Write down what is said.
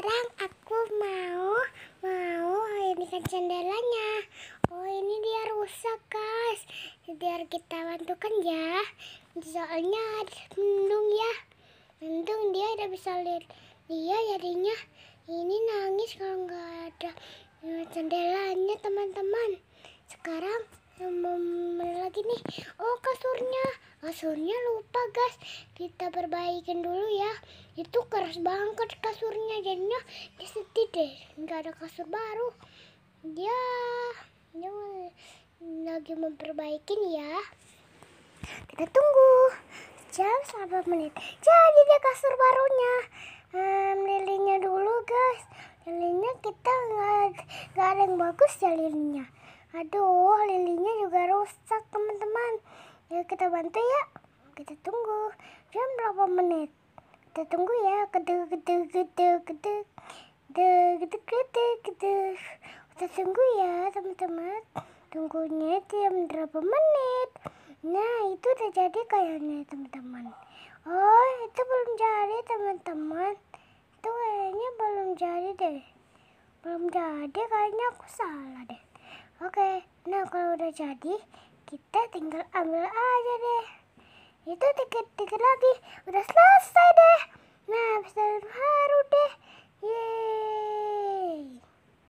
sekarang aku mau mau ini jendelanya oh ini dia rusak guys biar kita bantukan ya soalnya mendung ya mendung dia udah bisa lihat dia jadinya ini nangis kalau nggak ada eh, jendelanya teman-teman sekarang mana lagi nih oh kasurnya kasurnya lupa guys kita perbaikin dulu ya itu keras banget kasurnya jadinya dia sedih deh nggak ada kasur baru ya, dia lagi memperbaikin ya kita tunggu jam selama menit jadi dia kasur barunya hmm, lilinnya dulu guys lilinnya kita nggak nggak ada yang bagus ya lilinnya Aduh, lilinnya juga rusak, teman-teman. Ya kita bantu ya. Kita tunggu. Jam berapa menit? Kita tunggu ya. Gedeg gedeg gedeg gedeg. Gedeg gedeg gedeg Kita tunggu ya, teman-teman. Tunggunya jam berapa menit? Nah, itu udah jadi kayaknya, teman-teman. Oh, itu belum jadi, teman-teman. Itu kayaknya belum jadi deh. Belum jadi, kayaknya aku salah deh. Oke, nah kalau udah jadi, kita tinggal ambil aja deh. Itu tiket-tiket lagi, udah selesai.